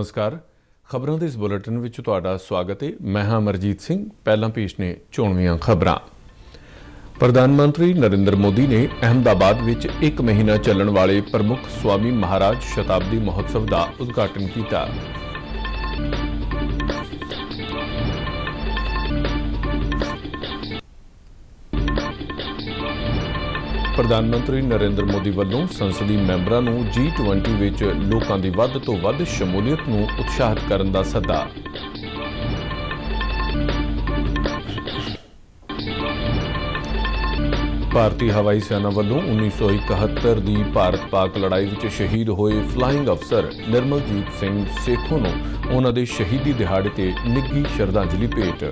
ਨਮਸਕਾਰ ਖਬਰਾਂ ਦੇ ਇਸ ਬੁਲੇਟਿਨ ਵਿੱਚ ਤੁਹਾਡਾ ਸਵਾਗਤ ਹੈ ਮੈਂ ਹਾਂ ਮਰਜੀਤ ਸਿੰਘ ਪਹਿਲਾਂ ਪੇਸ਼ ਨੇ ਚੋਣਵੀਆਂ ਖਬਰਾਂ ਪ੍ਰਧਾਨ ਮੰਤਰੀ ਨਰਿੰਦਰ ਮੋਦੀ ਨੇ ਅਹਮਦਾਬਾਦ ਵਿੱਚ 1 ਮਹੀਨਾ ਚੱਲਣ ਵਾਲੇ ਪ੍ਰਮੁੱਖ ਸਵਾਮੀ ਮਹਾਰਾਜ ਸ਼ਤਾਬਦੀ ਮਹੋਤਸਵ ਦਾ ਉਦਘਾਟਨ ਕੀਤਾ ਪ੍ਰਧਾਨ ਮੰਤਰੀ ਨਰਿੰਦਰ ਮੋਦੀ ਵੱਲੋਂ ਸੰਸਦੀ ਮੈਂਬਰਾਂ ਨੂੰ G20 ਵਿੱਚ ਲੋਕਾਂ ਦੀ ਵੱਧ ਤੋਂ ਵੱਧ ਸ਼ਮੂਲੀਅਤ ਨੂੰ ਉਤਸ਼ਾਹਿਤ ਕਰਨ ਦਾ ਸੱਦਾ ਭਾਰਤੀ ਹਵਾਈ ਸੈਨਾ ਵੱਲੋਂ 1971 ਦੀ ਭਾਰਤ-ਪਾਕ ਲੜਾਈ ਵਿੱਚ ਸ਼ਹੀਦ ਹੋਏ ਫਲਾਈਂਗ ਅਫਸਰ ਨਿਰਮਲਜੀਤ ਸਿੰਘ ਸੇਖੋਂ ਨੂੰ ਉਹਨਾਂ ਦੇ ਸ਼ਹੀਦੀ ਦਿਹਾੜੇ ਤੇ ਨਿੱਘੀ ਸ਼ਰਧਾਂਜਲੀ ਭੇਟ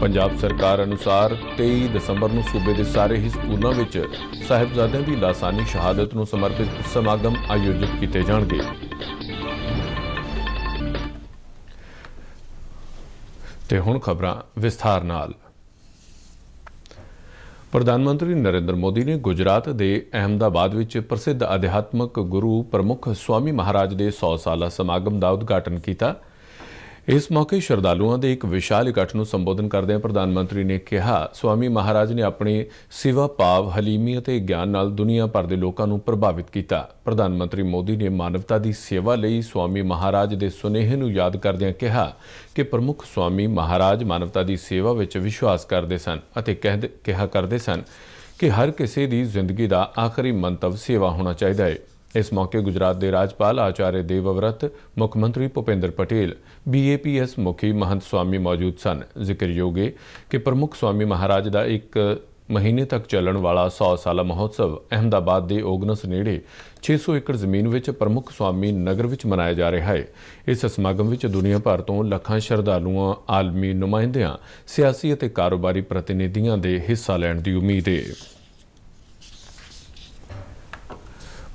ਪੰਜਾਬ ਸਰਕਾਰ ਅਨੁਸਾਰ 23 ਦਸੰਬਰ ਨੂੰ ਸੂਬੇ ਦੇ ਸਾਰੇ ਹੀ ਸਕੂਲਾਂ ਵਿੱਚ ਸਾਹਿਬਜ਼ਾਦਿਆਂ ਦੀ ਲਾਸਾਨੀ ਸ਼ਹਾਦਤ ਨੂੰ ਸਮਰਪਿਤ ਸਮਾਗਮ ਆਯੋਜਿਤ ਕੀਤੇ ਜਾਣਗੇ ਤੇ ਹੁਣ ਖਬਰਾਂ ਵਿਸਥਾਰ ਨਾਲ ਪ੍ਰਧਾਨ ਮੰਤਰੀ ਨਰਿੰਦਰ ਮੋਦੀ ਨੇ ਗੁਜਰਾਤ ਦੇ ਅਹਮਦਾਬਾਦ ਵਿੱਚ ਪ੍ਰਸਿੱਧ ਅਧਿਆਤਮਕ ਗੁਰੂ ਪ੍ਰਮੁੱਖ ਸਵਾਮੀ ਮਹਾਰਾਜ ਦੇ 100 ਸਾਲਾ ਸਮਾਗਮ ਦਾ ਉਦਘਾਟਨ ਕੀਤਾ ਇਸ ਮੌਕੇ ਸ਼ਰਧਾਲੂਆਂ ਦੇ ਇੱਕ ਵਿਸ਼ਾਲ ਇਕੱਠ ਨੂੰ ਸੰਬੋਧਨ ਕਰਦਿਆਂ ਪ੍ਰਧਾਨ ਮੰਤਰੀ ਨੇ ਕਿਹਾ ਸਵਾਮੀ ਮਹਾਰਾਜ ਨੇ ਆਪਣੇ ਸਿਵਾ ਭਾਵ ਹਲੀਮੀ ਅਤੇ ਗਿਆਨ ਨਾਲ ਦੁਨੀਆ ਭਰ ਦੇ ਲੋਕਾਂ ਨੂੰ ਪ੍ਰਭਾਵਿਤ ਕੀਤਾ ਪ੍ਰਧਾਨ ਮੰਤਰੀ ਮੋਦੀ ਨੇ ਮਾਨਵਤਾ ਦੀ ਸੇਵਾ ਲਈ ਸਵਾਮੀ ਮਹਾਰਾਜ ਦੇ ਸੁਨੇਹੇ ਨੂੰ ਯਾਦ ਕਰਦਿਆਂ ਕਿਹਾ ਕਿ ਪ੍ਰਮੁੱਖ ਸਵਾਮੀ ਮਹਾਰਾਜ ਮਾਨਵਤਾ ਦੀ ਸੇਵਾ ਵਿੱਚ ਵਿਸ਼ਵਾਸ ਕਰਦੇ ਸਨ ਅਤੇ ਕਿਹਾ ਕਰਦੇ ਸਨ ਕਿ ਹਰ ਕਿਸੇ ਦੀ ਜ਼ਿੰਦਗੀ ਦਾ ਆਖਰੀ ਮੰਤਵ ਸੇਵਾ ਹੋਣਾ ਚਾਹੀਦਾ ਹੈ ਇਸ ਮੌਕੇ ਗੁਜਰਾਤ ਦੇ ਰਾਜਪਾਲ ਆਚਾਰਿਆ ਦੇਵਵਰਤ ਮੁੱਖ ਮੰਤਰੀ ਭੁਪੇਂਦਰ ਪਟੇਲ ਬੀਏਪੀਐਸ ਮੁਖੀ ਮਹੰਤ ਸਵਾਮੀ ਮੌਜੂਦ ਸਨ ਜ਼ਿਕਰਯੋਗ ਹੈ ਕਿ ਪ੍ਰਮੁੱਖ ਸਵਾਮੀ ਮਹਾਰਾਜ ਦਾ ਇੱਕ ਮਹੀਨੇ ਤੱਕ ਚੱਲਣ ਵਾਲਾ 100 ਸਾਲਾ ਮਹੋਤਸਵ ਅਹਮਦਾਬਾਦ ਦੇ ਓਗਨਸ ਨੇੜੇ 600 ਏਕੜ ਜ਼ਮੀਨ ਵਿੱਚ ਪ੍ਰਮੁੱਖ ਸਵਾਮੀ ਨਗਰ ਵਿੱਚ ਮਨਾਇਆ ਜਾ ਰਿਹਾ ਹੈ ਇਸ ਸਮਾਗਮ ਵਿੱਚ ਦੁਨੀਆ ਭਰ ਤੋਂ ਲੱਖਾਂ ਸ਼ਰਧਾਲੂਆਂ ਆਲਮੀ ਨੁਮਾਇੰਦਿਆਂ ਸਿਆਸੀ ਅਤੇ ਕਾਰੋਬਾਰੀ ਪ੍ਰਤੀਨਿਧੀਆਂ ਦੇ ਹਿੱਸਾ ਲੈਣ ਦੀ ਉਮੀਦ ਹੈ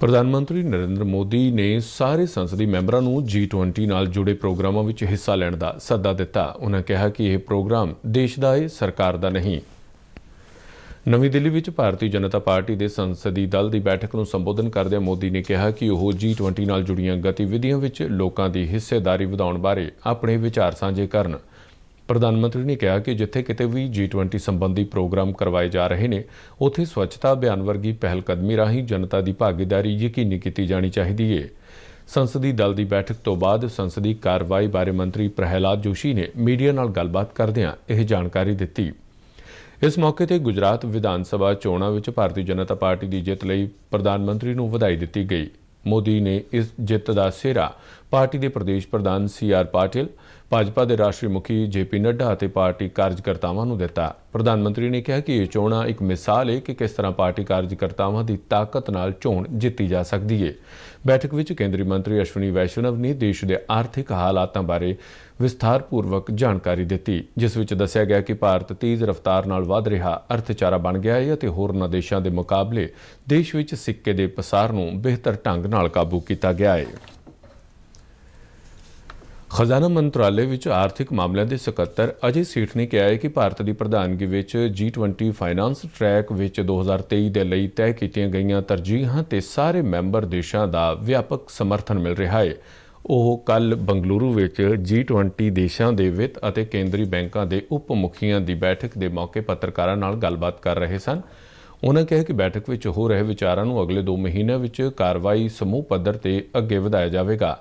ਪ੍ਰਧਾਨ ਮੰਤਰੀ ਨਰਿੰਦਰ ਮੋਦੀ ਨੇ ਸਾਰੇ ਸੰਸਦੀ ਮੈਂਬਰਾਂ ਨੂੰ G20 ਨਾਲ ਜੁੜੇ ਪ੍ਰੋਗਰਾਮਾਂ ਵਿੱਚ ਹਿੱਸਾ ਲੈਣ ਦਾ ਸੱਦਾ ਦਿੱਤਾ ਉਹਨਾਂ ਕਿਹਾ ਕਿ ਇਹ ਪ੍ਰੋਗਰਾਮ ਦੇਸ਼ ਦਾ ਹੈ ਸਰਕਾਰ ਦਾ ਨਹੀਂ ਨਵੀਂ ਦਿੱਲੀ ਵਿੱਚ ਭਾਰਤੀ ਜਨਤਾ ਪਾਰਟੀ ਦੇ ਸੰਸਦੀ ਦਲ ਦੀ ਬੈਠਕ ਨੂੰ ਸੰਬੋਧਨ ਕਰਦਿਆਂ ਮੋਦੀ ਨੇ ਕਿਹਾ ਕਿ ਉਹ G20 ਨਾਲ ਜੁੜੀਆਂ ਗਤੀਵਿਧੀਆਂ ਵਿੱਚ ਲੋਕਾਂ ਦੀ ਹਿੱਸੇਦਾਰੀ ਵਧਾਉਣ ਬਾਰੇ ਆਪਣੇ ਵਿਚਾਰ ਸਾਂਝੇ ਕਰਨ ਪ੍ਰਧਾਨ ਮੰਤਰੀ ਨੇ ਕਿਹਾ ਕਿ ਜਿੱਥੇ ਕਿਤੇ ਵੀ G20 ਸੰਬੰਧੀ ਪ੍ਰੋਗਰਾਮ ਕਰਵਾਏ ਜਾ ਰਹੇ ਨੇ ਉੱਥੇ ਸਵੱਛਤਾ ਅਭਿਆਨ ਵਰਗੀ ਪਹਿਲ ਕਦਮੀ ਰਾਹੀਂ ਜਨਤਾ ਦੀ ਭਾਗੀਦਾਰੀ ਯਕੀਨੀ ਕੀਤੀ ਜਾਣੀ ਚਾਹੀਦੀ ਹੈ ਸੰਸਦੀ ਦਲ ਦੀ ਬੈਠਕ ਤੋਂ ਬਾਅਦ ਸੰਸਦੀ ਕਾਰਵਾਈ ਬਾਰੇ ਮੰਤਰੀ ਪ੍ਰਹਿਲਾਦ ਜੋਸ਼ੀ ਨੇ ਮੀਡੀਆ ਨਾਲ ਗੱਲਬਾਤ ਕਰਦਿਆਂ ਇਹ ਜਾਣਕਾਰੀ ਦਿੱਤੀ ਇਸ ਮੌਕੇ ਤੇ ਗੁਜਰਾਤ ਵਿਧਾਨ ਸਭਾ ਚੋਣਾਂ ਵਿੱਚ ਭਾਰਤੀ ਜਨਤਾ ਪਾਰਟੀ ਦੀ ਜਿੱਤ ਲਈ ਪ੍ਰਧਾਨ ਮੰਤਰੀ ਨੂੰ ਵਧਾਈ ਦਿੱਤੀ ਗਈ ਮੋਦੀ ਨੇ ਇਸ ਜਿੱਤ ਦਾ ਸਿਹਰਾ ਪਾਰਟੀ ਦੇ ਪ੍ਰਦੇਸ਼ ਪ੍ਰਧਾਨ ਸੀ ਆਰ ਪਾਟਿਲ ਭਾਜਪਾ ਦੇ ਰਾਸ਼ਟਰੀ ਮੁਖੀ ਜੇਪੀ ਨੱਡਾ ਅਤੇ ਪਾਰਟੀ ਕਾਰਜਕਰਤਾਵਾਂ ਨੂੰ ਦਿੱਤਾ ਪ੍ਰਧਾਨ ਮੰਤਰੀ ਨੇ ਕਿਹਾ ਕਿ ਇਹ ਚੋਣਾਂ ਇੱਕ ਮਿਸਾਲ ਹੈ ਕਿ ਕਿਸ ਤਰ੍ਹਾਂ ਪਾਰਟੀ ਕਾਰਜਕਰਤਾਵਾਂ ਦੀ ਤਾਕਤ ਨਾਲ ਚੋਣ ਜਿੱਤੀ ਜਾ ਸਕਦੀ ਹੈ ਬੈਠਕ ਵਿੱਚ ਕੇਂਦਰੀ ਮੰਤਰੀ ਅਸ਼ਵਨੀ ਵੈਸ਼ਨਵ ਨੇ ਦੇਸ਼ ਦੇ ਆਰਥਿਕ ਹਾਲਾਤਾਂ ਬਾਰੇ ਵਿਸਥਾਰਪੂਰਵਕ ਜਾਣਕਾਰੀ ਦਿੱਤੀ ਜਿਸ ਵਿੱਚ ਦੱਸਿਆ ਗਿਆ ਕਿ ਭਾਰਤ ਤੇਜ਼ ਰਫ਼ਤਾਰ ਨਾਲ ਵਧ ਰਿਹਾ ਅਰਥਚਾਰਾ ਬਣ ਗਿਆ ਹੈ ਅਤੇ ਹੋਰ ਦੇਸ਼ਾਂ ਦੇ ਮੁਕਾਬਲੇ ਦੇਸ਼ ਵਿੱਚ ਸਿੱਕੇ ਦੇ ਪਸਾਰ ਨੂੰ ਬਿਹਤਰ ਢੰਗ ਨਾਲ ਕਾਬੂ ਕੀਤਾ ਗਿਆ ਹੈ ਖਜ਼ਾਨਾ ਮੰਤਰਾਲੇ ਵਿੱਚ ਆਰਥਿਕ ਮਾਮਲਿਆਂ ਦੇ ਸਕੱਤਰ ਅਜੇ ਸੇਠ ਨੇ ਕਿਹਾ ਹੈ ਕਿ ਭਾਰਤ ਦੀ ਪ੍ਰਧਾਨਗੀ ਵਿੱਚ G20 ਫਾਈਨਾਂਸ ਟਰੈਕ ਵਿੱਚ 2023 ਦੇ ਲਈ ਤੈਅ ਕੀਤੀਆਂ ਗਈਆਂ ਤਰਜੀਹਾਂ ਤੇ ਸਾਰੇ ਮੈਂਬਰ ਦੇਸ਼ਾਂ ਦਾ ਵਿਆਪਕ ਸਮਰਥਨ ਮਿਲ ਰਿਹਾ ਹੈ ਉਹ ਕੱਲ ਬੰਗਲੁਰੂ ਵਿੱਚ G20 ਦੇਸ਼ਾਂ ਦੇ ਵਿੱਤ ਅਤੇ ਕੇਂਦਰੀ ਬੈਂਕਾਂ ਦੇ ਉਪ ਮੁਖੀਆਂ ਦੀ ਬੈਠਕ ਦੇ ਮੌਕੇ ਪੱਤਰਕਾਰਾਂ ਨਾਲ ਗੱਲਬਾਤ ਕਰ ਰਹੇ ਸਨ ਉਹਨਾਂ ਕਿਹਾ ਕਿ ਬੈਠਕ ਵਿੱਚ ਹੋ ਰਹੇ ਵਿਚਾਰਾਂ ਨੂੰ ਅਗਲੇ 2 ਮਹੀਨਿਆਂ ਵਿੱਚ ਕਾਰਵਾਈ ਸਮੂਹ ਪੱਧਰ ਤੇ ਅੱਗੇ ਵਧਾਇਆ ਜਾਵੇਗਾ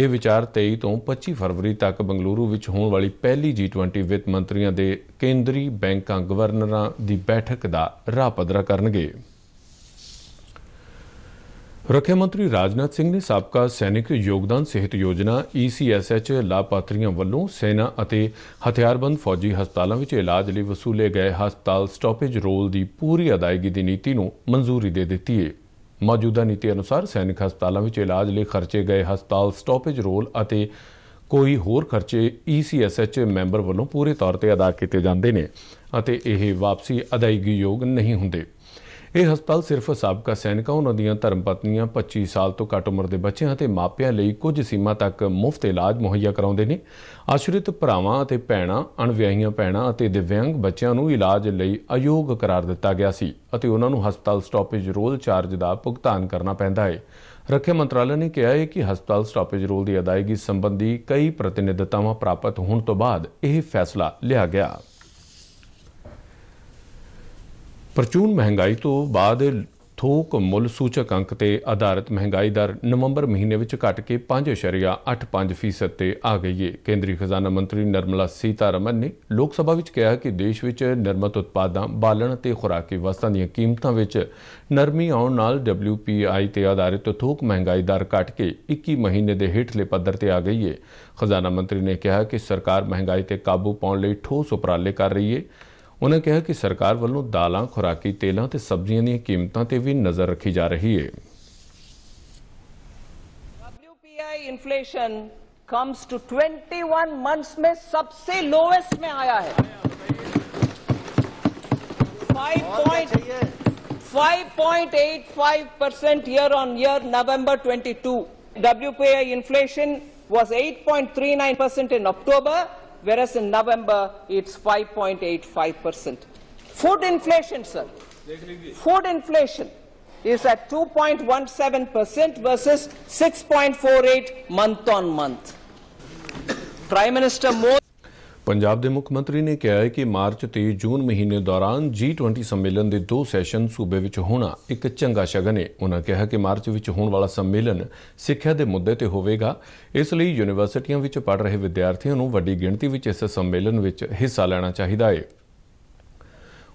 ਇਹ ਵਿਚਾਰ 23 ਤੋਂ 25 ਫਰਵਰੀ ਤੱਕ ਬੰਗਲੁਰੂ ਵਿੱਚ ਹੋਣ ਵਾਲੀ ਪਹਿਲੀ G20 ਵਿੱਤ ਮੰਤਰੀਆਂ ਦੇ ਕੇਂਦਰੀ ਬੈਂਕਾਂ ਗਵਰਨਰਾਂ ਦੀ ਬੈਠਕ ਦਾ ਰਾਹ ਕਰਨਗੇ ਰੱਖਿਆ ਮੰਤਰੀ ਰਾਜਨਾਥ ਸਿੰਘ ਨੇ ਸਾਬਕਾ ਸੈਨਿਕ ਯੋਗਦਾਨ ਸਿਹਤ ਯੋਜਨਾ ECSH ਲਾਭਪਾਤਰੀਆਂ ਵੱਲੋਂ ਸੈਨਾ ਅਤੇ ਹਥਿਆਰਬੰਦ ਫੌਜੀ ਹਸਪਤਾਲਾਂ ਵਿੱਚ ਇਲਾਜ ਲਈ ਵਸੂਲੇ ਗਏ ਹਸਪਤਾਲ ਸਟਾਪੇਜ ਰੋਲ ਦੀ ਪੂਰੀ ਅਦਾਇਗੀ ਦੀ ਨੀਤੀ ਨੂੰ ਮਨਜ਼ੂਰੀ ਦੇ ਦਿੱਤੀ ਹੈ ਮੌਜੂਦਾ ਨੀਤੀ ਅਨੁਸਾਰ ਸੈਨਿਕ ਹਸਪਤਾਲਾਂ ਵਿੱਚ ਇਲਾਜ ਲਈ ਖਰਚੇ ਗਏ ਹਸਪਤਾਲ ਸਟਾਪੇਜ ਰੋਲ ਅਤੇ ਕੋਈ ਹੋਰ ਖਰਚੇ ECSH ਮੈਂਬਰ ਵੱਲੋਂ ਪੂਰੇ ਤੌਰ ਤੇ ਅਦਾ ਕੀਤੇ ਜਾਂਦੇ ਨੇ ਅਤੇ ਇਹ ਵਾਪਸੀ ਅਦਾਇਗੀ ਯੋਗ ਨਹੀਂ ਹੁੰਦੇ ਇਹ ਹਸਪਤਾਲ ਸਿਰਫ ਸਾਬਕਾ ਸੈਨਿਕਾਂ ਉਹਨਾਂ ਦੀਆਂ ਧਰਮ ਪਤਨੀਆਂ 25 ਸਾਲ ਤੋਂ ਘੱਟ ਉਮਰ ਦੇ ਬੱਚਿਆਂ ਅਤੇ ਮਾਪਿਆਂ ਲਈ ਕੁਝ ਸੀਮਾ ਤੱਕ ਮੁਫਤ ਇਲਾਜ ਮੁਹੱਈਆ ਕਰਾਉਂਦੇ ਨੇ ਆਸ਼ਰਿਤ ਭਰਾਵਾਂ ਅਤੇ ਭੈਣਾਂ ਅਣਵਿਆਹੀਆਂ ਭੈਣਾਂ ਅਤੇ ਦਿਵਯੰਗ ਬੱਚਿਆਂ ਨੂੰ ਇਲਾਜ ਲਈ ਅਯੋਗ ਕਰਾਰ ਦਿੱਤਾ ਗਿਆ ਸੀ ਅਤੇ ਉਹਨਾਂ ਨੂੰ ਹਸਪਤਾਲ ਸਟਾਪੇਜ ਰੋਲ ਚਾਰਜ ਦਾ ਭੁਗਤਾਨ ਕਰਨਾ ਪੈਂਦਾ ਹੈ ਰੱਖਿਆ ਮੰਤਰਾਲੇ ਨੇ ਕਿਹਾ ਹੈ ਕਿ ਹਸਪਤਾਲ ਸਟਾਪੇਜ ਰੋਲ ਦੀ ਅਦਾਇਗੀ ਸੰਬੰਧੀ ਕਈ ਪ੍ਰਤੀਨਿਧਤਾਵਾਂ ਪ੍ਰਾਪਤ ਹੋਣ ਤੋਂ ਬਾਅਦ ਇਹ ਫੈਸਲਾ ਲਿਆ ਗਿਆ ਪ੍ਰਚੂਨ ਮਹਿੰਗਾਈ ਤੋਂ ਬਾਅਦ ਥੋਕ ਮੁੱਲ ਸੂਚਕ ਅੰਕ ਤੇ ਆਧਾਰਿਤ ਮਹਿੰਗਾਈ ਦਰ ਨਵੰਬਰ ਮਹੀਨੇ ਵਿੱਚ ਘਟ ਕੇ 5.85% ਤੇ ਆ ਗਈ ਹੈ ਕੇਂਦਰੀ ਖਜ਼ਾਨਾ ਮੰਤਰੀ ਨਰਮਲਾ ਸੀਤਾਰਮਨ ਨੇ ਲੋਕ ਸਭਾ ਵਿੱਚ ਕਿਹਾ ਕਿ ਦੇਸ਼ ਵਿੱਚ ਨਿਰਮਤ ਉਤਪਾਦਾਂ ਬਾਲਣ ਤੇ ਖੁਰਾਕੀ ਵਸਤਾਂ ਦੀਆਂ ਕੀਮਤਾਂ ਵਿੱਚ ਨਰਮੀ ਆਉਣ ਨਾਲ WPI ਤੇ ਆਧਾਰਿਤ ਥੋਕ ਮਹਿੰਗਾਈ ਦਰ ਘਟ ਕੇ 21 ਮਹੀਨੇ ਦੇ ਹੇਠਲੇ ਪੱਧਰ ਤੇ ਆ ਗਈ ਹੈ ਖਜ਼ਾਨਾ ਮੰਤਰੀ ਨੇ ਕਿਹਾ ਕਿ ਸਰਕਾਰ ਮਹਿੰਗਾਈ ਤੇ ਕਾਬੂ ਪਾਉਣ ਲਈ ਠੋਸ ਉਪਰਾਲੇ ਕਰ ਰਹੀ ਹੈ ਉਹਨਾਂ ਕਿਹਾ ਕਿ ਸਰਕਾਰ ਵੱਲੋਂ ਦਾਲਾਂ ਖੁਰਾਕੀ ਤੇਲਾਂ ਤੇ ਸਬਜ਼ੀਆਂ ਦੀਆਂ ਕੀਮਤਾਂ ਤੇ ਵੀ ਨਜ਼ਰ ਰੱਖੀ ਜਾ ਰਹੀ ਹੈ WPI inflation comes to 21 months में सबसे lowest में आया है 5.85 percent year on year November 22. WPI inflation was 8.39 percent in October whereas in November it's 5.85%. Food inflation, sir. Food inflation is at 2.17% versus 6.48 month on month. Prime Minister Modi Punjab ਦੇ ਮੁੱਖ ਮੰਤਰੀ ਨੇ ਕਿਹਾ ਹੈ ਕਿ ਮਾਰਚ ਤੇ ਜੂਨ ਮਹੀਨੇ ਦੌਰਾਨ G20 ਸੰਮੇਲਨ ਦੇ ਦੋ ਸੈਸ਼ਨ ਸੂਬੇ ਵਿੱਚ ਹੋਣਾ ਇੱਕ ਚੰਗਾ ਸ਼ਗਨ ਹੈ ਉਹਨਾਂ ਕਿਹਾ ਕਿ ਮਾਰਚ ਵਿੱਚ ਹੋਣ ਵਾਲਾ ਸੰਮੇਲਨ ਸਿੱਖਿਆ ਦੇ ਮੁੱਦੇ ਤੇ ਹੋਵੇਗਾ ਇਸ ਲਈ ਯੂਨੀਵਰਸਿਟੀਆਂ ਵਿੱਚ ਪੜ੍ਹ ਰਹੇ ਵਿਦਿਆਰਥੀਆਂ ਨੂੰ ਵੱਡੀ ਗਿਣਤੀ ਵਿੱਚ ਇਸ ਸੰਮੇਲਨ ਵਿੱਚ ਹਿੱਸਾ ਲੈਣਾ ਚਾਹੀਦਾ ਹੈ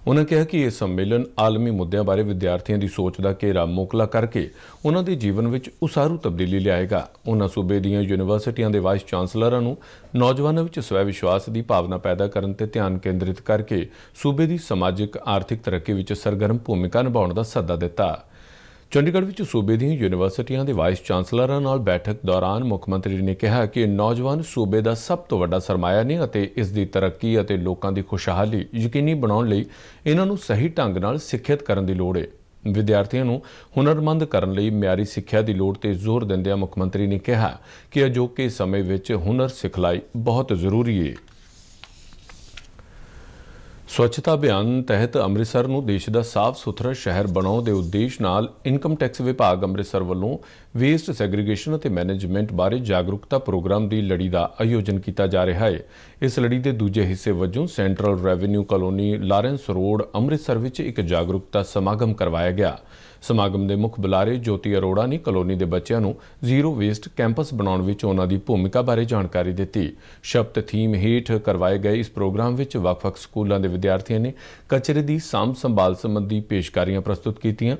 ਉਹਨਾਂ ਕਿਹਾ ਕਿ ਇਹ ਸੰਮੇਲਨ ਆਲਮੀ ਮੁੱਦਿਆਂ ਬਾਰੇ ਵਿਦਿਆਰਥੀਆਂ ਦੀ ਸੋਚ ਦਾ ਘੇਰਾ ਮੋਕਲਾ ਕਰਕੇ ਉਹਨਾਂ ਦੇ ਜੀਵਨ ਵਿੱਚ ਉਸਾਰੂ ਤਬਦੀਲੀ ਲਿਆਏਗਾ ਉਹਨਾਂ ਸੂਬੇ ਦੀਆਂ ਯੂਨੀਵਰਸਿਟੀਆਂ ਦੇ ਵਾਈਸ ਚਾਂਸਲਰਾਂ ਨੂੰ ਨੌਜਵਾਨਾਂ ਵਿੱਚ ਸਵੈ ਵਿਸ਼ਵਾਸ ਦੀ ਭਾਵਨਾ ਪੈਦਾ ਕਰਨ ਤੇ ਧਿਆਨ ਕੇਂਦਰਿਤ ਕਰਕੇ ਸੂਬੇ ਦੀ ਸਮਾਜਿਕ ਆਰਥਿਕ ਤਰੱਕੀ ਵਿੱਚ ਸਰਗਰਮ ਭੂਮਿਕਾ ਨਿਭਾਉਣ ਦਾ ਸੱਦਾ ਦਿੱਤਾ ਚੰਡੀਗੜ੍ਹ ਵਿੱਚ ਸੂਬੇ ਦੀਆਂ ਯੂਨੀਵਰਸਿਟੀਆਂ ਦੇ ਵਾਈਸ ਚਾਂਸਲਰਾਂ ਨਾਲ ਬੈਠਕ ਦੌਰਾਨ ਮੁੱਖ ਮੰਤਰੀ ਨੇ ਕਿਹਾ ਕਿ ਨੌਜਵਾਨ ਸੂਬੇ ਦਾ ਸਭ ਤੋਂ ਵੱਡਾ ਸਰਮਾਇਆ ਨੇ ਅਤੇ ਇਸ ਦੀ ਤਰੱਕੀ ਅਤੇ ਲੋਕਾਂ ਦੀ ਖੁਸ਼ਹਾਲੀ ਯਕੀਨੀ ਬਣਾਉਣ ਲਈ ਇਹਨਾਂ ਨੂੰ ਸਹੀ ਢੰਗ ਨਾਲ ਸਿੱਖਿਅਤ ਕਰਨ ਦੀ ਲੋੜ ਹੈ ਵਿਦਿਆਰਥੀਆਂ ਨੂੰ ਹੁਨਰਮੰਦ ਕਰਨ ਲਈ ਮਿਆਰੀ ਸਿੱਖਿਆ ਦੀ ਲੋੜ ਤੇ ਜ਼ੋਰ ਦਿੰਦਿਆਂ ਮੁੱਖ ਮੰਤਰੀ ਨੇ ਕਿਹਾ ਕਿ ਅਜੋਕੇ ਸਮੇਂ ਵਿੱਚ ਹੁਨਰ ਸਿਖਲਾਈ ਬਹੁਤ ਜ਼ਰੂਰੀ ਹੈ ਸਵੱਛਤਾ ਅਭਿਆਨ ਤਹਿਤ ਅੰਮ੍ਰਿਤਸਰ ਨੂੰ ਦੇਸ਼ ਦਾ ਸਾਫ਼ ਸੁਥਰਾ ਸ਼ਹਿਰ ਬਣਾਉਣ ਦੇ ਉਦੇਸ਼ ਨਾਲ ਇਨਕਮ ਟੈਕਸ ਵਿਭਾਗ ਅੰਮ੍ਰਿਤਸਰ ਵੱਲੋਂ ਵੇਸਟ ਸੈਗਰੀਗੇਸ਼ਨ ਅਤੇ ਮੈਨੇਜਮੈਂਟ ਬਾਰੇ ਜਾਗਰੂਕਤਾ ਪ੍ਰੋਗਰਾਮ ਦੀ ਲੜੀ ਦਾ ਆਯੋਜਨ ਕੀਤਾ ਜਾ ਰਿਹਾ ਹੈ ਇਸ ਲੜੀ ਦੇ ਦੂਜੇ ਹਿੱਸੇ ਵਜੋਂ central revenue colony Lawrence road Amritsar ਵਿੱਚ ਇੱਕ ਜਾਗਰੂਕਤਾ ਸਮਾਗਮ ਕਰਵਾਇਆ ਗਿਆ ਸਮਾਗਮ ਦੇ ਮੁੱਖ ਬੁਲਾਰੇ ਜੋਤੀ ਅਰੋੜਾ ਨੇ ਕਲੋਨੀ ਦੇ ਬੱਚਿਆਂ ਨੂੰ ਜ਼ੀਰੋ ਵੇਸਟ ਕੈਂਪਸ ਬਣਾਉਣ ਵਿੱਚ ਉਹਨਾਂ ਦੀ ਭੂਮਿਕਾ ਬਾਰੇ ਜਾਣਕਾਰੀ ਦਿੱਤੀ ਸ਼ਬਦ ਥੀਮ ਹੇਠ ਕਰਵਾਏ ਗਏ ਇਸ ਪ੍ਰੋਗਰਾਮ ਵਿੱਚ ਵੱਖ-ਵੱਖ ਸਕੂਲਾਂ ਦੇ ਵਿਦਿਆਰਥੀਆਂ ਨੇ ਕਚਰੇ ਦੀ ਸਾਂਭ ਸੰਭਾਲ ਸੰਬੰਧੀ ਪੇਸ਼ਕਾਰੀਆਂ ਪ੍ਰਸਤੁਤ ਕੀਤੀਆਂ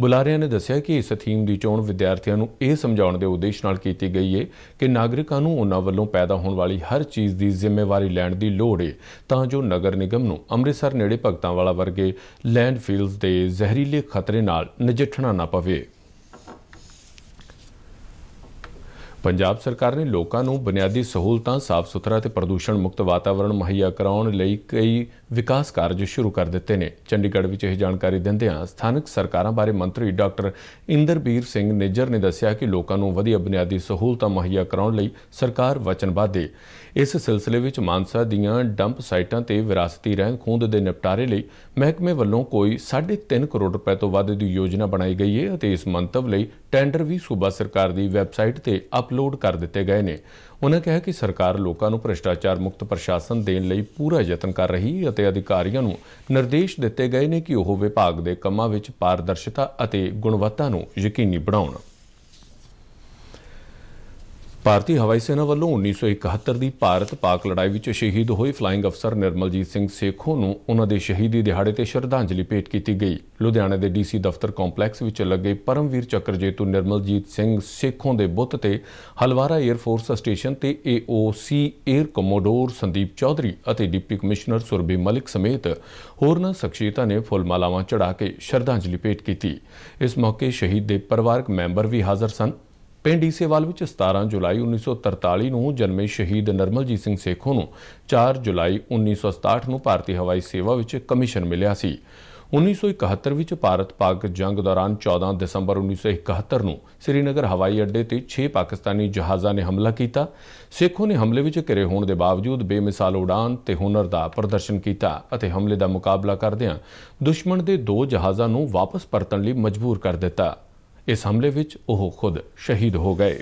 ਬੁਲਾਰਿਆਂ ਨੇ ਦੱਸਿਆ ਕਿ ਇਸ ਥੀਮ ਦੀ ਚੋਣ ਵਿਦਿਆਰਥੀਆਂ ਨੂੰ ਇਹ ਸਮਝਾਉਣ ਦੇ ਉਦੇਸ਼ ਨਾਲ ਕੀਤੀ ਗਈ ਹੈ ਕਿ ਨਾਗਰਿਕਾਂ ਨੂੰ ਉਹਨਾਂ ਵੱਲੋਂ ਪੈਦਾ ਹੋਣ ਵਾਲੀ ਹਰ ਚੀਜ਼ ਦੀ ਜ਼ਿੰਮੇਵਾਰੀ ਲੈਣ ਦੀ ਲੋੜ ਹੈ ਤਾਂ ਜੋ ਨਗਰ ਨਿਗਮ ਨੂੰ ਅੰਮ੍ਰਿਤਸਰ ਨੇੜੇ ਭਗਤਾਂ ਵਾਲਾ ਵਰਗੇ ਲੈਂਡਫਿਲਸ ਦੇ ਜ਼ਹਿਰੀਲੇ ਖਤਰੇ ਨਾਲ ਨਜਿੱਠਣਾ ਨਾ ਪਵੇ ਪੰਜਾਬ ਸਰਕਾਰ ਨੇ ਲੋਕਾਂ ਨੂੰ ਬੁਨਿਆਦੀ ਸਹੂਲਤਾਂ ਸਾਫ਼ ਸੁਥਰਾ ਤੇ ਪ੍ਰਦੂਸ਼ਣ ਮੁਕਤ ਵਾਤਾਵਰਣ ਮੁਹੱਈਆ ਕਰਾਉਣ ਲਈ ਕਈ ਵਿਕਾਸ ਕਾਰਜ ਸ਼ੁਰੂ ਕਰ ਦਿੱਤੇ ਨੇ ਚੰਡੀਗੜ੍ਹ ਵਿੱਚ ਇਹ ਜਾਣਕਾਰੀ ਦਿੰਦਿਆਂ ਸਥਾਨਕ ਸਰਕਾਰਾਂ ਬਾਰੇ ਮੰਤਰੀ ਡਾਕਟਰ ਇੰਦਰਬੀਰ ਸਿੰਘ ਨਿੱਜਰ ਨੇ ਦੱਸਿਆ ਕਿ ਲੋਕਾਂ ਨੂੰ ਵਧੀਆ ਬੁਨਿਆਦੀ ਸਹੂਲਤਾਂ ਮੁਹੱਈਆ ਕਰਾਉਣ ਲਈ ਸਰਕਾਰ ਵਚਨਬੱਧ ਹੈ ਇਸ ਸਿਲਸਿਲੇ ਵਿੱਚ ਮਾਨਸਾ ਦੀਆਂ ਡੰਪ ਸਾਈਟਾਂ ਤੇ ਵਿਰਾਸਤੀ ਰਹਿੰਦ ਖੂੰਦ ਦੇ ਨਿਪਟਾਰੇ ਲਈ ਮਹਿਕਮੇ ਵੱਲੋਂ ਕੋਈ 3.5 ਕਰੋੜ ਰੁਪਏ ਤੋਂ ਵੱਧ ਦੀ ਯੋਜਨਾ ਬਣਾਈ ਗਈ ਹੈ ਅਤੇ ਇਸ ਮੰਤਵ ਲਈ ਟੈਂਡਰ ਵੀ ਸੂਬਾ ਸਰਕਾਰ ਦੀ ਵੈਬਸਾਈਟ ਤੇ ਅਪਲੋਡ ਕਰ ਦਿੱਤੇ ਗਏ ਨੇ ਉਨ੍ਹਾਂ ਕਿਹਾ ਕਿ ਸਰਕਾਰ ਲੋਕਾਂ ਨੂੰ ਭ੍ਰਿਸ਼ਟਾਚਾਰ ਮੁਕਤ ਪ੍ਰਸ਼ਾਸਨ ਦੇਣ ਲਈ ਪੂਰਾ ਯਤਨ ਕਰ ਰਹੀ ਹੈ ਅਤੇ ਅਧਿਕਾਰੀਆਂ ਨੂੰ ਨਿਰਦੇਸ਼ ਦਿੱਤੇ ਗਏ ਨੇ ਕਿ ਉਹ ਵਿਭਾਗ ਦੇ ਕੰਮਾਂ ਵਿੱਚ ਪਾਰਦਰਸ਼ਤਾ ਅਤੇ ਗੁਣਵੱਤਾ ਨੂੰ ਯਕੀਨੀ ਬਣਾਉਣ ਭਾਰਤੀ ਹਵਾਈ ਸੈਨਾ ਵੱਲੋਂ 1971 ਦੀ ਭਾਰਤ-ਪਾਕ ਲੜਾਈ ਵਿੱਚ ਸ਼ਹੀਦ ਹੋਏ ਫਲਾਈਂਗ ਅਫਸਰ ਨਿਰਮਲਜੀਤ ਸਿੰਘ ਸੇਖੋ ਨੂੰ ਉਹਨਾਂ ਦੇ ਸ਼ਹੀਦੀ ਦਿਹਾੜੇ ਤੇ ਸ਼ਰਧਾਂਜਲੀ ਭੇਟ ਕੀਤੀ ਗਈ। ਲੁਧਿਆਣਾ ਦੇ ਡੀਸੀ ਦਫ਼ਤਰ ਕੰਪਲੈਕਸ ਵਿੱਚ ਲੱਗੇ ਪਰਮਵੀਰ ਚੱਕਰ ਜੇਤੂ ਨਿਰਮਲਜੀਤ ਸਿੰਘ ਸੇਖੋ ਦੇ ਬੁੱਤ ਤੇ ਹਲਵਾਰਾ 에ਅਰ ਫੋਰਸ ਸਟੇਸ਼ਨ ਤੇ AOC air commodore Sandeep Chaudhary ਅਤੇ ਡਿਪਟੀ ਕਮਿਸ਼ਨਰ ਸੁਰਬੀ ਮਲਿਕ ਸਮੇਤ ਹੋਰਨਾਂ ਸ਼ਖਸੀਅਤਾਂ ਨੇ ਫੁੱਲ ਮਾਲਾਵਾਂ ਚੜਾ ਕੇ ਸ਼ਰਧਾਂਜਲੀ ਭੇਟ ਕੀਤੀ। ਇਸ ਮੌਕੇ ਸ਼ਹੀਦ ਦੇ ਪਰਿਵਾਰਕ ਮੈਂਬਰ ਵੀ ਹਾਜ਼ਰ ਸਨ। ਪਿੰਡ ਈਸੇਵਾਲ ਵਿੱਚ 17 ਜੁਲਾਈ 1943 ਨੂੰ ਜਨਮੇ ਸ਼ਹੀਦ ਨਰਮਲਜੀਤ ਸਿੰਘ ਸੇਖੋਂ ਨੂੰ 4 ਜੁਲਾਈ 1967 ਨੂੰ ਭਾਰਤੀ ਹਵਾਈ ਸੇਵਾ ਵਿੱਚ ਕਮਿਸ਼ਨ ਮਿਲਿਆ ਸੀ 1971 ਵਿੱਚ ਭਾਰਤ-ਪਾਕ ਜੰਗ ਦੌਰਾਨ 14 ਦਸੰਬਰ 1971 ਨੂੰ ਸ੍ਰੀਨਗਰ ਹਵਾਈ ਅੱਡੇ ਤੇ 6 ਪਾਕਿਸਤਾਨੀ ਜਹਾਜ਼ਾਂ ਨੇ ਹਮਲਾ ਕੀਤਾ ਸੇਖੋਂ ਨੇ ਹਮਲੇ ਵਿੱਚ ਘਰੇ ਹੋਣ ਦੇ ਬਾਵਜੂਦ ਬੇਮਿਸਾਲ ਉਡਾਨ ਤੇ ਹੁਨਰ ਦਾ ਪ੍ਰਦਰਸ਼ਨ ਕੀਤਾ ਅਤੇ ਹਮਲੇ ਦਾ ਮੁਕਾਬਲਾ ਕਰਦਿਆਂ ਦੁਸ਼ਮਣ ਦੇ ਦੋ ਜਹਾਜ਼ਾਂ ਨੂੰ ਵਾਪਸ ਪਰਤਣ ਲਈ ਮਜਬੂਰ ਕਰ ਦਿੱਤਾ ਇਸ ਹਮਲੇ ਵਿੱਚ ਉਹ ਖੁਦ ਸ਼ਹੀਦ ਹੋ ਗਏ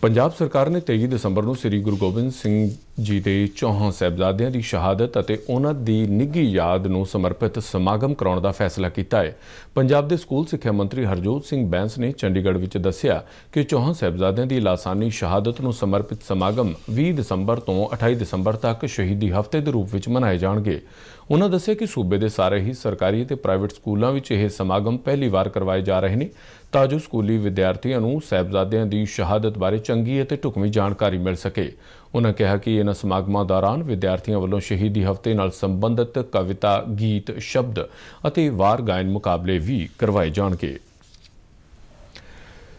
ਪੰਜਾਬ ਸਰਕਾਰ ਨੇ 23 ਦਸੰਬਰ ਨੂੰ ਸ੍ਰੀ ਗੁਰੂ ਗੋਬਿੰਦ ਸਿੰਘ ਜੀ ਦੇ ਚੌਹਾਂ ਸਹਿਬਜ਼ਾਦਿਆਂ ਦੀ ਸ਼ਹਾਦਤ ਅਤੇ ਉਹਨਾਂ ਦੀ ਨਿੱਘੀ ਯਾਦ ਨੂੰ ਸਮਰਪਿਤ ਸਮਾਗਮ ਕਰਾਉਣ ਦਾ ਫੈਸਲਾ ਕੀਤਾ ਹੈ ਪੰਜਾਬ ਦੇ ਸਕੂਲ ਸਿੱਖਿਆ ਮੰਤਰੀ ਹਰਜੋਤ ਸਿੰਘ ਬੈਂਸ ਨੇ ਚੰਡੀਗੜ੍ਹ ਵਿੱਚ ਦੱਸਿਆ ਕਿ ਚੌਹਾਂ ਸਹਿਬਜ਼ਾਦਿਆਂ ਦੀ ਲਾਸਾਨੀ ਸ਼ਹਾਦਤ ਨੂੰ ਸਮਰਪਿਤ ਸਮਾਗਮ 20 ਦਸੰਬਰ ਤੋਂ 28 ਦਸੰਬਰ ਤੱਕ ਸ਼ਹੀਦੀ ਹਫ਼ਤੇ ਦੇ ਰੂਪ ਵਿੱਚ ਮਨਾਏ ਜਾਣਗੇ ਉਹਨਾਂ ਦੱਸਿਆ ਕਿ ਸੂਬੇ ਦੇ ਸਾਰੇ ਹੀ ਸਰਕਾਰੀ ਤੇ ਪ੍ਰਾਈਵੇਟ ਸਕੂਲਾਂ ਵਿੱਚ ਇਹ ਸਮਾਗਮ ਪਹਿਲੀ ਵਾਰ ਕਰਵਾਏ ਜਾ ਰਹੇ ਨੇ ਤਾਂ ਜੋ ਸਕੂਲੀ ਵਿਦਿਆਰਥੀਆਂ ਨੂੰ ਸਹਿਬਜ਼ਾਦਿਆਂ ਦੀ ਸ਼ਹਾਦਤ ਬਾਰੇ ਚੰਗੀ ਅਤੇ ਢੁਕਵੀਂ ਜਾਣਕਾਰੀ ਮਿਲ ਸਕੇ ਉਹਨਾਂ ਕਿਹਾ ਕਿ ਇਹਨਾਂ ਸਮਾਗਮਾਂ ਦੌਰਾਨ ਵਿਦਿਆਰਥੀਆਂ ਵੱਲੋਂ ਸ਼ਹੀਦੀ ਹਫ਼ਤੇ ਨਾਲ ਸੰਬੰਧਿਤ ਕਵਿਤਾ ਗੀਤ ਸ਼ਬਦ ਅਤੇ ਵਾਰ ਗਾਇਨ ਮੁਕਾਬਲੇ ਵੀ ਕਰਵਾਏ ਜਾਣਗੇ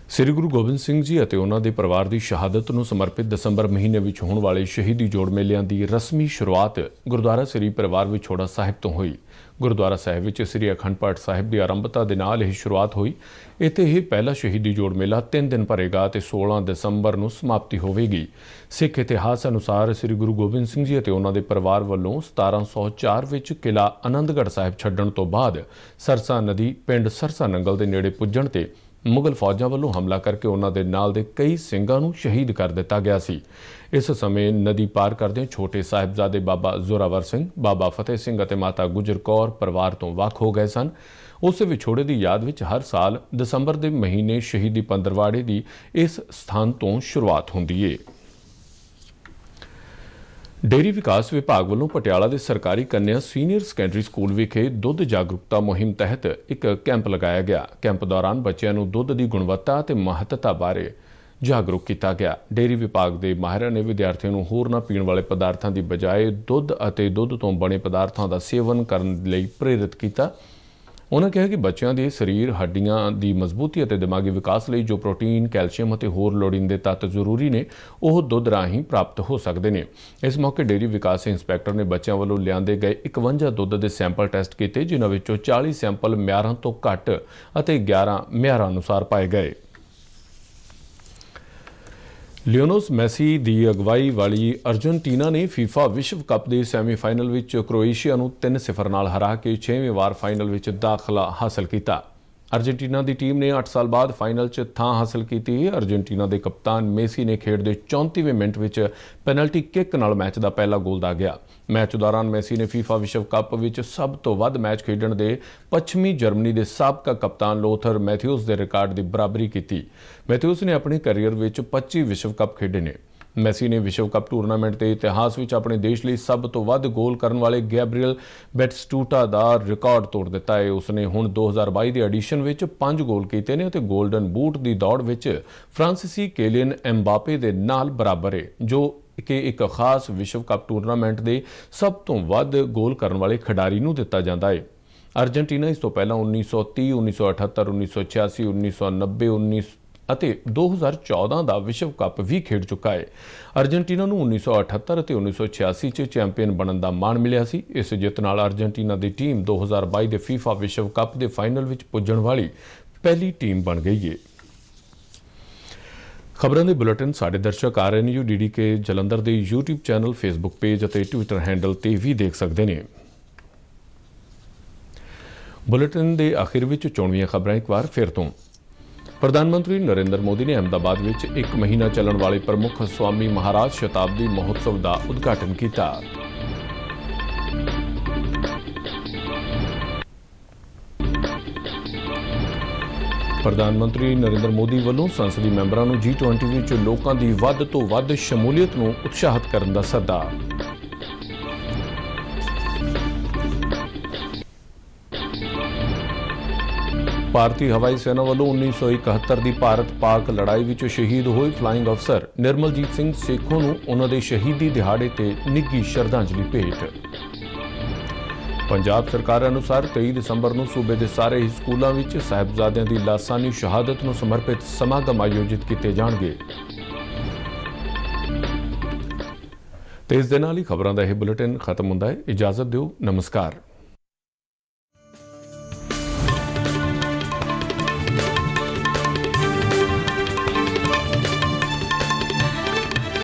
ਸ੍ਰੀ ਗੁਰੂ ਗੋਬਿੰਦ ਸਿੰਘ ਜੀ ਅਤੇ ਉਹਨਾਂ ਦੇ ਪਰਿਵਾਰ ਦੀ ਸ਼ਹਾਦਤ ਨੂੰ ਸਮਰਪਿਤ ਦਸੰਬਰ ਮਹੀਨੇ ਵਿੱਚ ਹੋਣ ਵਾਲੇ ਸ਼ਹੀਦੀ ਜੋੜ ਮੇਲਿਆਂ ਦੀ ਰਸਮੀ ਸ਼ੁਰੂਆਤ ਗੁਰਦੁਆਰਾ ਸ੍ਰੀ ਪਰਿਵਾਰ ਵਿਛੋੜਾ ਸਾਹਿਬ ਤੋਂ ਹੋਈ ਗੁਰਦੁਆਰਾ ਸਾਹਿਬ ਵਿੱਚ ਸ੍ਰੀ ਅਖੰਡ ਪਾਠ ਸਾਹਿਬ ਦੀ ਆਰੰਭਤਾ ਦੇ ਨਾਲ ਹੀ ਸ਼ੁਰੂਆਤ ਹੋਈ ਇੱਥੇ ਹੀ ਪਹਿਲਾ ਸ਼ਹੀਦੀ ਜੋੜ ਮੇਲਾ 3 ਦਿਨ ਭਰੇਗਾ ਤੇ 16 ਦਸੰਬਰ ਨੂੰ ਸਮਾਪਤੀ ਹੋਵੇਗੀ ਸਿੱਖ ਇਤਿਹਾਸ ਅਨੁਸਾਰ ਸ੍ਰੀ ਗੁਰੂ ਗੋਬਿੰਦ ਸਿੰਘ ਜੀ ਅਤੇ ਉਹਨਾਂ ਦੇ ਪਰਿਵਾਰ ਵੱਲੋਂ 1704 ਵਿੱਚ ਕਿਲਾ ਆਨੰਦਗੜ੍ਹ ਸਾਹਿਬ ਛੱਡਣ ਤੋਂ ਬਾਅਦ ਸਰਸਾ ਨਦੀ ਪਿੰਡ ਸਰਸਾ ਨੰਗਲ ਦੇ ਨੇੜੇ ਪੁੱਜਣ ਤੇ ਮੁਗਲ ਫੌਜਾਂ ਵੱਲੋਂ ਹਮਲਾ ਕਰਕੇ ਉਹਨਾਂ ਦੇ ਨਾਲ ਦੇ ਕਈ ਸਿੰਘਾਂ ਨੂੰ ਸ਼ਹੀਦ ਕਰ ਦਿੱਤਾ ਗਿਆ ਸੀ ਇਸ ਸਮੇਂ ਨਦੀ ਪਾਰ ਕਰਦੇ ਛੋਟੇ ਸਾਹਿਬਜ਼ਾਦੇ ਬਾਬਾ ਜ਼ੋਰਾਵਰ ਸਿੰਘ ਬਾਬਾ ਫਤਿਹ ਸਿੰਘ ਅਤੇ ਮਾਤਾ ਗੁਜਰ ਕੌਰ ਪਰਿਵਾਰ ਤੋਂ ਵੱਖ ਹੋ ਗਏ ਸਨ ਉਸ ਵਿਛੋੜੇ ਦੀ ਯਾਦ ਵਿੱਚ ਹਰ ਸਾਲ ਦਸੰਬਰ ਦੇ ਮਹੀਨੇ ਸ਼ਹੀਦੀ ਪੰਦਰਵਾੜੇ ਦੀ ਇਸ ਸਥਾਨ ਤੋਂ ਸ਼ੁਰੂਆਤ ਹੁੰਦੀ ਏ ਡੇਰੀ ਵਿਕਾਸ ਵਿਭਾਗ ਵੱਲੋਂ ਪਟਿਆਲਾ ਦੇ ਸਰਕਾਰੀ ਕੰਨਿਆ ਸੀਨੀਅਰ ਸੈਕੰਡਰੀ ਸਕੂਲ ਵਿਖੇ ਦੁੱਧ ਜਾਗਰੂਕਤਾ ਮੁਹਿੰਮ ਤਹਿਤ ਇੱਕ ਕੈਂਪ ਲਗਾਇਆ ਗਿਆ ਕੈਂਪ ਦੌਰਾਨ ਬੱਚਿਆਂ ਨੂੰ ਦੁੱਧ ਦੀ ਗੁਣਵੱਤਾ ਅਤੇ ਮਹੱਤਤਾ ਬਾਰੇ ਜਾਗਰੂਕ ਕੀਤਾ ਗਿਆ ਡੇਰੀ ਵਿਭਾਗ ਦੇ ਮਾਹਿਰਾਂ ਨੇ ਵਿਦਿਆਰਥੀਆਂ ਨੂੰ ਹੋਰ ਨਾ ਪੀਣ ਵਾਲੇ ਪਦਾਰਥਾਂ ਦੀ ਬਜਾਏ ਦੁੱਧ ਅਤੇ ਦੁੱਧ ਤੋਂ ਬਣੇ ਪਦਾਰਥਾਂ ਦਾ ਸੇਵਨ ਕਰਨ ਲਈ ਪ੍ਰੇਰਿਤ ਕੀਤਾ ਉਹਨਾਂ ਕਿਹਾ ਕਿ ਬੱਚਿਆਂ ਦੇ ਸਰੀਰ ਹੱਡੀਆਂ ਦੀ ਮਜ਼ਬੂਤੀ ਅਤੇ ਦਿਮਾਗੀ ਵਿਕਾਸ ਲਈ ਜੋ ਪ੍ਰੋਟੀਨ ਕੈਲਸ਼ੀਅਮ ਅਤੇ ਹੋਰ ਲੋੜੀਂਦੇ ਤੱਤ ਜ਼ਰੂਰੀ ਨੇ ਉਹ ਦੁੱਧ ਰਾਹੀਂ ਪ੍ਰਾਪਤ ਹੋ ਸਕਦੇ ਨੇ ਇਸ ਮੌਕੇ ਡੇਰੀ ਵਿਕਾਸ ਇੰਸਪੈਕਟਰ ਨੇ ਬੱਚਿਆਂ ਵੱਲੋਂ ਲਿਆਂਦੇ ਗਏ 51 ਦੁੱਧ ਦੇ ਸੈਂਪਲ ਟੈਸਟ ਕੀਤੇ ਜਿਨ੍ਹਾਂ ਵਿੱਚੋਂ 40 ਸੈਂਪਲ ਮਿਆਰਾਂ ਤੋਂ ਘੱਟ ਅਤੇ 11 ਮਿਆਰਾਂ ਅਨੁਸਾਰ ਪਾਏ ਗਏ ਲਿਓਨਸ ਮੈਸੀ ਦੀ ਅਗਵਾਈ ਵਾਲੀ ਅਰਜنٹੀਨਾ ਨੇ ਫੀਫਾ ਵਿਸ਼ਵ ਕੱਪ ਦੇ ਸੈਮੀਫਾਈਨਲ ਵਿੱਚ ਕ੍ਰੋਏਸ਼ੀਆ ਨੂੰ 3-0 ਨਾਲ ਹਰਾ ਕੇ 6ਵੇਂ ਵਾਰ ਫਾਈਨਲ ਵਿੱਚ ਦਾਖਲਾ ਹਾਸਲ ਕੀਤਾ। ਅਰਜنٹੀਨਾ ਦੀ ਟੀਮ ਨੇ 8 ਸਾਲ ਬਾਅਦ ਫਾਈਨਲ 'ਚ ਥਾਂ ਹਾਸਲ ਕੀਤੀ ਅਰਜنٹੀਨਾ ਦੇ ਕਪਤਾਨ ਮੇਸੀ ਨੇ ਖੇਡ ਦੇ 34ਵੇਂ ਮਿੰਟ ਵਿੱਚ ਪੈਨਲਟੀ ਕਿੱਕ ਨਾਲ ਮੈਚ ਦਾ ਪਹਿਲਾ ਗੋਲ ਦਾ ਗਿਆ ਮੈਚ ਦੌਰਾਨ ਮੇਸੀ ਨੇ FIFA ਵਿਸ਼ਵ ਕੱਪ ਵਿੱਚ ਸਭ ਤੋਂ ਵੱਧ ਮੈਚ ਖੇਡਣ ਦੇ ਪੱਛਮੀ ਜਰਮਨੀ ਦੇ ਸਾਬਕਾ ਕਪਤਾਨ ਲੋਥਰ ਮੈਥਿਊਸ ਦੇ ਰਿਕਾਰਡ ਦੀ ਬਰਾਬਰੀ ਕੀਤੀ ਮੈਥਿਊਸ ਨੇ ਆਪਣੇ ਕੈਰੀਅਰ ਵਿੱਚ 25 ਵਿਸ਼ਵ ਕੱਪ ਖੇਡੇ ਨੇ ਮੈਸੀ ਨੇ ਵਿਸ਼ਵ ਕੱਪ ਟੂਰਨਾਮੈਂਟ ਦੇ ਇਤਿਹਾਸ ਵਿੱਚ ਆਪਣੇ ਦੇਸ਼ ਲਈ ਸਭ ਤੋਂ ਵੱਧ ਗੋਲ ਕਰਨ ਵਾਲੇ ਗੈਬਰੀਅਲ ਬੈਟਸਟੂਟਾ ਦਾ ਰਿਕਾਰਡ ਤੋੜ ਦਿੱਤਾ ਹੈ ਉਸਨੇ ਹੁਣ 2022 ਦੇ ਐਡੀਸ਼ਨ ਵਿੱਚ 5 ਗੋਲ ਕੀਤੇ ਨੇ ਅਤੇ 골ਡਨ ਬੂਟ ਦੀ ਦੌੜ ਵਿੱਚ ਫ੍ਰਾਂਸੀਸੀ ਕੇਲੀਨ ਐਮਬਾਪੇ ਦੇ ਨਾਲ ਬਰਾਬਰ ਹੈ ਜੋ ਕਿ ਇੱਕ ਖਾਸ ਵਿਸ਼ਵ ਕੱਪ ਟੂਰਨਾਮੈਂਟ ਦੇ ਸਭ ਤੋਂ ਵੱਧ ਗੋਲ ਕਰਨ ਵਾਲੇ ਖਿਡਾਰੀ ਨੂੰ ਦਿੱਤਾ ਜਾਂਦਾ ਹੈ ਅਰਜنٹੀਨਾ ਇਸ ਤੋਂ ਪਹਿਲਾਂ 1930 1978 1986 1990 19 ਅਤੇ 2014 ਦਾ ਵਿਸ਼ਵ ਕੱਪ ਵੀ ਖੇਡ ਚੁੱਕਾ ਹੈ ਅਰਜنٹੀਨਾ ਨੂੰ 1978 ਅਤੇ 1986 ਚ ਚੈਂਪੀਅਨ ਬਣਨ ਦਾ ਮਾਣ ਮਿਲਿਆ ਸੀ ਇਸ ਜਿੱਤ ਨਾਲ ਅਰਜنٹੀਨਾ ਦੀ ਟੀਮ 2022 ਦੇ FIFA ਵਿਸ਼ਵ ਕੱਪ ਦੇ ਫਾਈਨਲ ਵਿੱਚ ਪੁੱਜਣ ਵਾਲੀ ਪਹਿਲੀ ਟੀਮ ਬਣ ਗਈ ਹੈ ਖਬਰਾਂ ਦੇ ਬੁਲੇਟਿਨ ਸਾਡੇ ਦਰਸ਼ਕ ਆਰਐਨਯੂ ਡੀਡੀਕੇ ਜਲੰਧਰ ਦੇ YouTube ਚੈਨਲ Facebook ਪੇਜ ਅਤੇ Twitter ਹੈਂਡਲ ਤੇ ਵੀ ਦੇਖ ਸਕਦੇ ਨੇ ਬੁਲੇਟਿਨ ਦੇ ਆਖਿਰ ਵਿੱਚ ਚੋਣਵੀਆਂ ਖਬਰਾਂ ਇੱਕ ਵਾਰ ਫਿਰ ਤੋਂ ਪ੍ਰਧਾਨ ਮੰਤਰੀ ਨਰਿੰਦਰ ਮੋਦੀ ਨੇ ਅਹਮਦਾਬਾਦ ਵਿੱਚ 1 ਮਹੀਨਾ ਚੱਲਣ ਵਾਲੇ ਪ੍ਰਮੁੱਖ ਸਵਾਮੀ ਮਹਾਰਾਜ ਸ਼ਤਾਬਦੀ ਮਹੋਤਸਵ ਦਾ ਉਦਘਾਟਨ ਕੀਤਾ। ਪ੍ਰਧਾਨ ਮੰਤਰੀ ਨਰਿੰਦਰ ਮੋਦੀ ਵੱਲੋਂ ਸੰਸਦੀ ਮੈਂਬਰਾਂ ਨੂੰ G20 ਵਿੱਚ ਲੋਕਾਂ ਦੀ ਵੱਧ ਤੋਂ ਵੱਧ ਸ਼ਮੂਲੀਅਤ ਨੂੰ ਉਤਸ਼ਾਹਿਤ ਕਰਨ ਦਾ ਸੱਦਾ ਭਾਰਤੀ ਹਵਾਈ ਸੈਨਾ ਵੱਲੋਂ 1971 ਦੀ ਭਾਰਤ-ਪਾਕ ਲੜਾਈ ਵਿੱਚ ਸ਼ਹੀਦ ਹੋਏ ਫਲਾਈਂਗ ਅਫਸਰ ਨਿਰਮਲਜੀਤ ਸਿੰਘ ਸੇਖੋਂ ਨੂੰ ਉਹਨਾਂ ਦੇ ਸ਼ਹੀਦੀ ਦਿਹਾੜੇ ਤੇ ਨਿੱਘੀ ਸ਼ਰਧਾਂਜਲੀ ਭੇਟ ਪੰਜਾਬ ਸਰਕਾਰ ਅਨੁਸਾਰ 23 ਦਸੰਬਰ ਨੂੰ ਸੂਬੇ ਦੇ ਸਾਰੇ ਸਕੂਲਾਂ ਵਿੱਚ ਸਹਿਬਜ਼ਾਦਿਆਂ ਦੀ ਲਾਸਾਨੀ ਸ਼ਹਾਦਤ ਨੂੰ ਸਮਰਪਿਤ ਸਮਾਗਮ ਆਯੋਜਿਤ ਕੀਤੇ ਜਾਣਗੇ ਤੇ ਇਸ ਦੇ ਨਾਲ ਹੀ ਖਬਰਾਂ ਦਾ ਇਹ ਬੁਲੇਟਿਨ ਖਤਮ ਹੁੰਦਾ ਹੈ ਇਜਾਜ਼ਤ ਦਿਓ ਨਮਸਕਾਰ